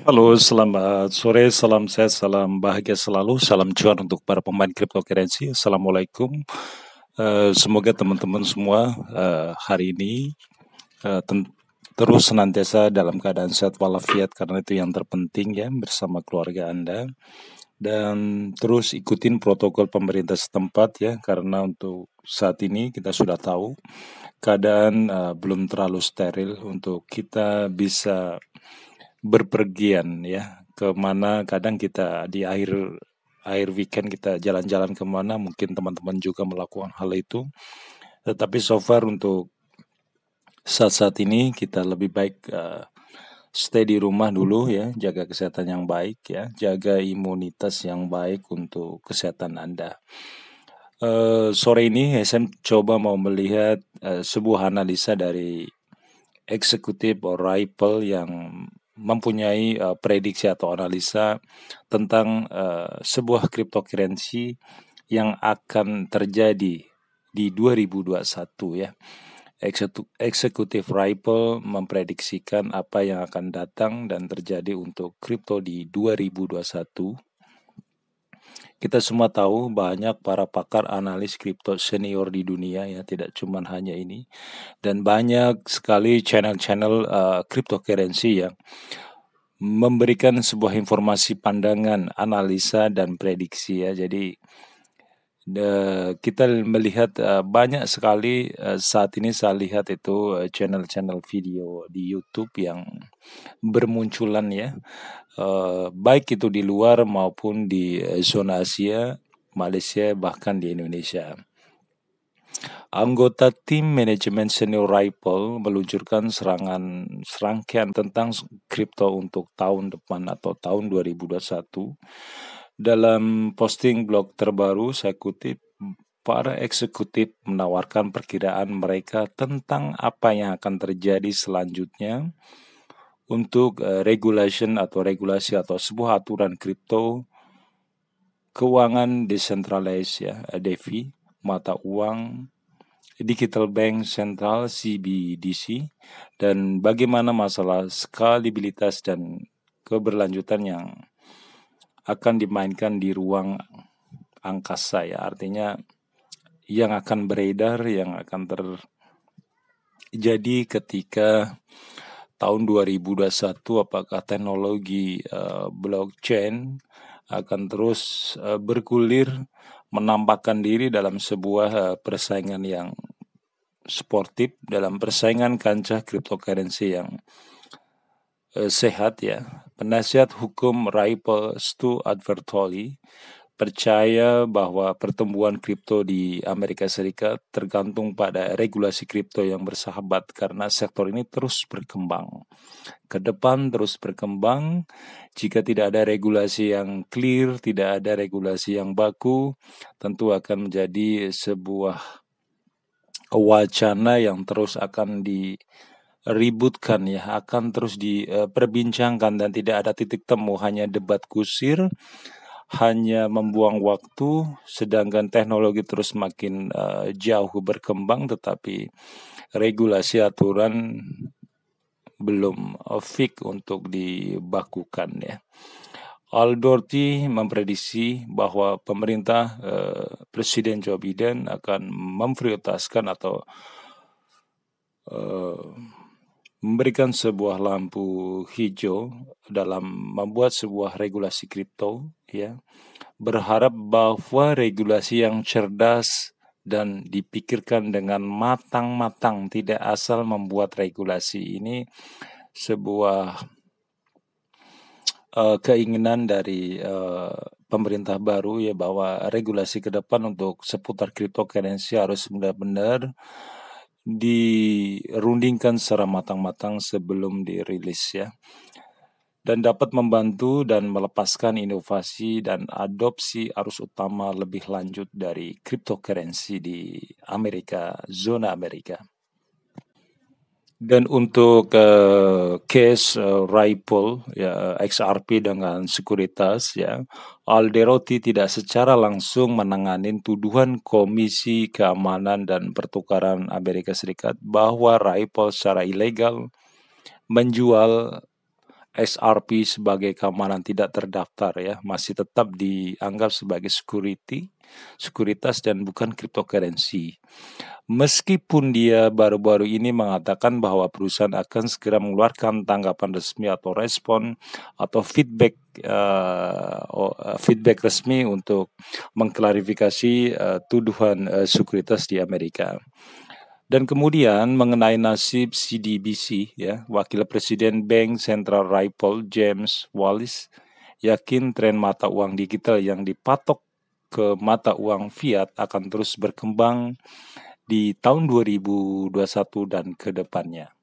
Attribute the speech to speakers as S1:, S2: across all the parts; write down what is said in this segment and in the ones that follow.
S1: Halo, selamat sore, salam sehat, salam bahagia selalu, salam cuan untuk para pemain cryptocurrency. Assalamualaikum. Uh, semoga teman-teman semua uh, hari ini uh, terus senantiasa dalam keadaan sehat walafiat karena itu yang terpenting ya bersama keluarga Anda dan terus ikutin protokol pemerintah setempat ya karena untuk saat ini kita sudah tahu keadaan uh, belum terlalu steril untuk kita bisa berpergian ya kemana kadang kita di akhir akhir weekend kita jalan-jalan kemana mungkin teman-teman juga melakukan hal itu tetapi so far untuk saat-saat ini kita lebih baik uh, stay di rumah dulu ya jaga kesehatan yang baik ya jaga imunitas yang baik untuk kesehatan anda uh, sore ini SM coba mau melihat uh, sebuah analisa dari eksekutif or rival yang mempunyai uh, prediksi atau analisa tentang uh, sebuah cryptocurrency yang akan terjadi di 2021 ya. Eksekutif Ripple memprediksikan apa yang akan datang dan terjadi untuk kripto di 2021 kita semua tahu banyak para pakar analis kripto senior di dunia ya, tidak cuma hanya ini. Dan banyak sekali channel-channel uh, cryptocurrency yang memberikan sebuah informasi pandangan, analisa dan prediksi ya. Jadi kita melihat eh, banyak sekali eh, saat ini saya lihat itu eh, channel-channel video di YouTube yang bermunculan ya baik itu di luar maupun di zona Asia, Malaysia bahkan di Indonesia. Anggota tim manajemen senior Ripple meluncurkan serangan serangkaian tentang kripto untuk tahun depan atau tahun 2021 dalam posting blog terbaru, saya kutip, para eksekutif menawarkan perkiraan mereka tentang apa yang akan terjadi selanjutnya untuk eh, regulation atau regulasi atau sebuah aturan kripto keuangan decentralized ya eh, DeFi mata uang Digital Bank Central CBDC dan bagaimana masalah skalabilitas dan keberlanjutan yang akan dimainkan di ruang angkasa ya artinya yang akan beredar yang akan terjadi ketika tahun 2021 apakah teknologi uh, blockchain akan terus uh, bergulir menampakkan diri dalam sebuah uh, persaingan yang sportif dalam persaingan kancah cryptocurrency yang uh, sehat ya Penasihat Hukum Raipel Stu Advertoli percaya bahwa pertumbuhan kripto di Amerika Serikat tergantung pada regulasi kripto yang bersahabat karena sektor ini terus berkembang. Ke depan terus berkembang, jika tidak ada regulasi yang clear, tidak ada regulasi yang baku, tentu akan menjadi sebuah wacana yang terus akan di ributkan ya akan terus diperbincangkan eh, dan tidak ada titik temu hanya debat kusir hanya membuang waktu, sedangkan teknologi terus makin uh, jauh berkembang, tetapi regulasi aturan belum fix untuk dibakukan ya. Aldorti memprediksi bahwa pemerintah uh, Presiden Joe Biden akan memprioritaskan atau uh, memberikan sebuah lampu hijau dalam membuat sebuah regulasi kripto ya berharap bahwa regulasi yang cerdas dan dipikirkan dengan matang-matang tidak asal membuat regulasi ini sebuah uh, keinginan dari uh, pemerintah baru ya bahwa regulasi ke depan untuk seputar cryptocurrency harus benar-benar dirundingkan secara matang-matang sebelum dirilis ya. Dan dapat membantu dan melepaskan inovasi dan adopsi arus utama lebih lanjut dari cryptocurrency di Amerika, zona Amerika. Dan untuk uh, case uh, Ripple ya eh, XRP dengan sekuritas ya Alderotti tidak secara langsung menangani tuduhan Komisi Keamanan dan Pertukaran Amerika Serikat bahwa Raipol secara ilegal menjual SRP sebagai keamanan tidak terdaftar ya, masih tetap dianggap sebagai security, sekuritas dan bukan cryptocurrency. Meskipun dia baru-baru ini mengatakan bahwa perusahaan akan segera mengeluarkan tanggapan resmi atau respon atau feedback uh, feedback resmi untuk mengklarifikasi uh, tuduhan uh, sekuritas di Amerika. Dan kemudian mengenai nasib CDBC, ya, Wakil Presiden Bank Central Ripple James Wallace yakin tren mata uang digital yang dipatok ke mata uang fiat akan terus berkembang di tahun 2021 dan ke depannya.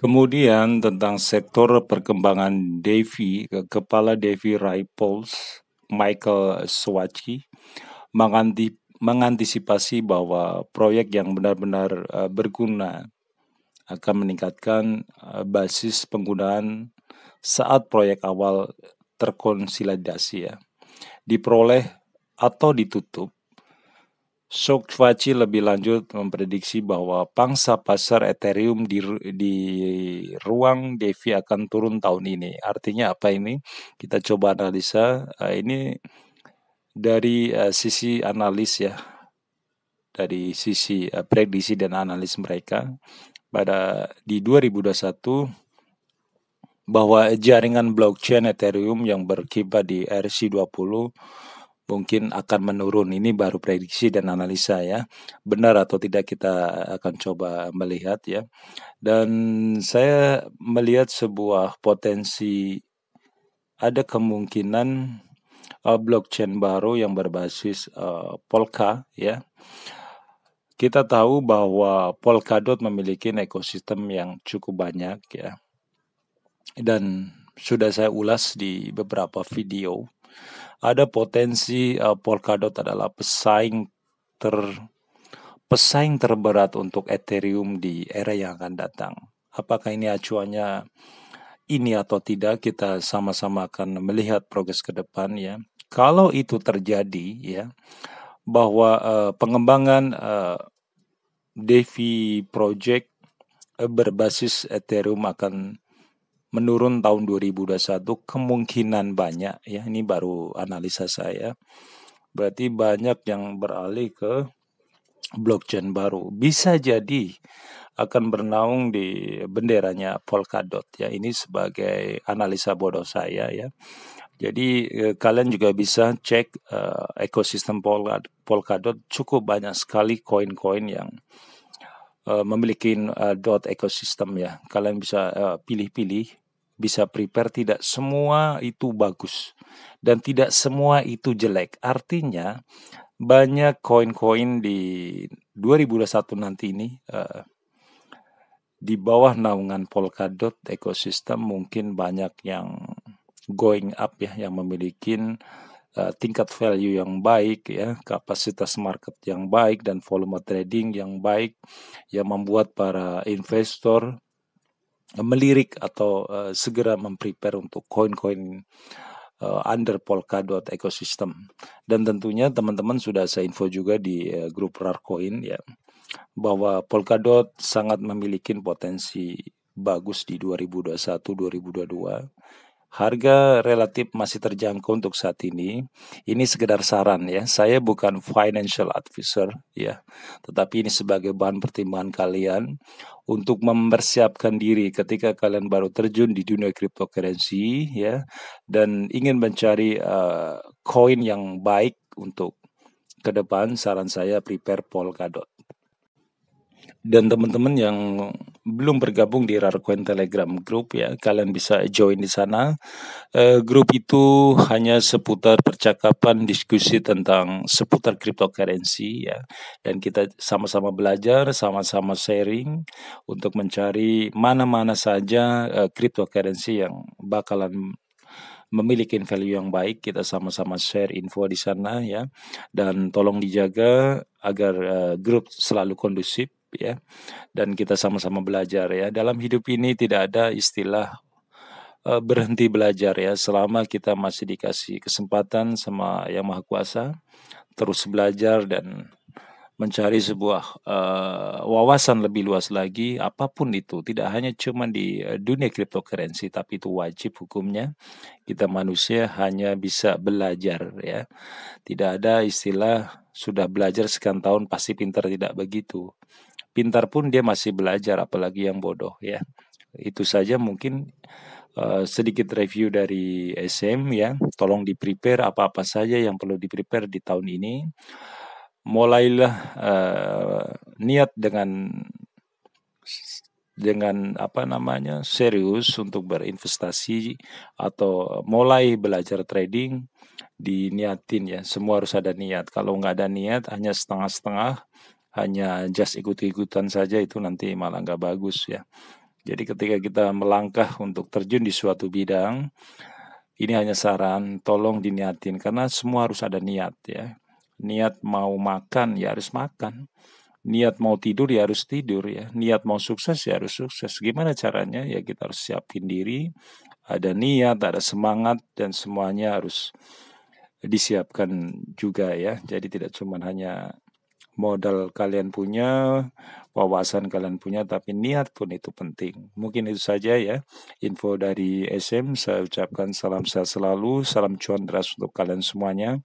S1: Kemudian tentang sektor perkembangan Devi, Kepala Devi Ripples, Michael Swachi, mengantisipasi mengantisipasi bahwa proyek yang benar-benar eh, berguna akan meningkatkan eh, basis penggunaan saat proyek awal terkonsolidasi ya. Diperoleh atau ditutup. Sokvaci lebih lanjut memprediksi bahwa pangsa pasar Ethereum di, di ruang DeFi akan turun tahun ini. Artinya apa ini? Kita coba analisa. Eh, ini dari uh, sisi analis ya dari sisi uh, prediksi dan analis mereka pada di 2021 bahwa jaringan blockchain Ethereum yang berkibar di RC20 mungkin akan menurun. Ini baru prediksi dan analisa ya. Benar atau tidak kita akan coba melihat ya. Dan saya melihat sebuah potensi ada kemungkinan uh, blockchain baru yang berbasis uh, eh, Polka ya. Kita tahu bahwa Polkadot memiliki ekosistem yang cukup banyak ya. Dan sudah saya ulas di beberapa video ada potensi uh, eh, Polkadot adalah pesaing ter pesaing terberat untuk Ethereum di era yang akan datang. Apakah ini acuannya ini atau tidak kita sama-sama akan melihat progres ke depan ya. Kalau itu terjadi ya bahwa uh, pengembangan uh, eh, DeFi project eh, berbasis Ethereum akan menurun tahun 2021 kemungkinan banyak ya ini baru analisa saya berarti banyak yang beralih ke blockchain baru bisa jadi akan bernaung di benderanya Polkadot ya ini sebagai analisa bodoh saya ya jadi eh, kalian juga bisa cek eh, ekosistem Polkadot, Polkadot cukup banyak sekali koin-koin yang eh, memiliki eh, dot ekosistem ya. Kalian bisa eh, pilih-pilih, eh, bisa prepare tidak semua itu bagus dan tidak semua itu jelek. Artinya banyak koin-koin di 2021 nanti ini eh, di bawah naungan Polkadot ekosistem mungkin banyak yang going up ya yang memiliki uh, tingkat value yang baik ya, kapasitas market yang baik dan volume trading yang baik yang membuat para investor melirik atau uh, segera memprepare untuk koin-koin uh, under Polkadot ekosistem. Dan tentunya teman-teman sudah saya info juga di uh, grup Rarcoin ya bahwa Polkadot sangat memiliki potensi bagus di 2021 2022 Harga relatif masih terjangkau untuk saat ini. Ini sekedar saran ya. Saya bukan financial advisor ya, tetapi ini sebagai bahan pertimbangan kalian untuk mempersiapkan diri ketika kalian baru terjun di dunia cryptocurrency ya dan ingin mencari eh, koin uh, yang baik untuk ke depan saran saya prepare Polkadot dan teman-teman yang belum bergabung di Rarquent Telegram Group ya kalian bisa join di sana e, grup itu hanya seputar percakapan diskusi tentang seputar cryptocurrency ya dan kita sama-sama belajar sama-sama sharing untuk mencari mana-mana saja e, cryptocurrency yang bakalan memiliki value yang baik kita sama-sama share info di sana ya dan tolong dijaga agar uh, grup selalu kondusif ya dan kita sama-sama belajar ya dalam hidup ini tidak ada istilah uh, berhenti belajar ya selama kita masih dikasih kesempatan sama yang maha kuasa terus belajar dan mencari sebuah uh, wawasan lebih luas lagi apapun itu tidak hanya cuman di eh, dunia cryptocurrency tapi itu wajib hukumnya kita manusia hanya bisa belajar ya tidak ada istilah sudah belajar sekian tahun pasti pintar tidak begitu pintar pun dia masih belajar apalagi yang bodoh ya itu saja mungkin Uh, sedikit review dari SM ya. Tolong di prepare apa-apa saja yang perlu di prepare di tahun ini mulailah uh, niat dengan dengan apa namanya serius untuk berinvestasi atau mulai belajar trading diniatin ya semua harus ada niat kalau nggak ada niat hanya setengah-setengah hanya just ikut-ikutan saja itu nanti malah nggak bagus ya jadi ketika kita melangkah untuk terjun di suatu bidang ini hanya saran tolong diniatin karena semua harus ada niat ya Niat mau makan ya harus makan. Niat mau tidur ya harus tidur ya. Niat mau sukses ya harus sukses. Gimana caranya? Ya kita harus siapin diri. Ada niat, ada semangat dan semuanya harus disiapkan juga ya. Jadi tidak cuma hanya modal kalian punya, wawasan kalian punya, tapi niat pun itu penting. Mungkin itu saja ya info dari SM. Saya ucapkan salam sehat selalu, salam cuan deras untuk kalian semuanya.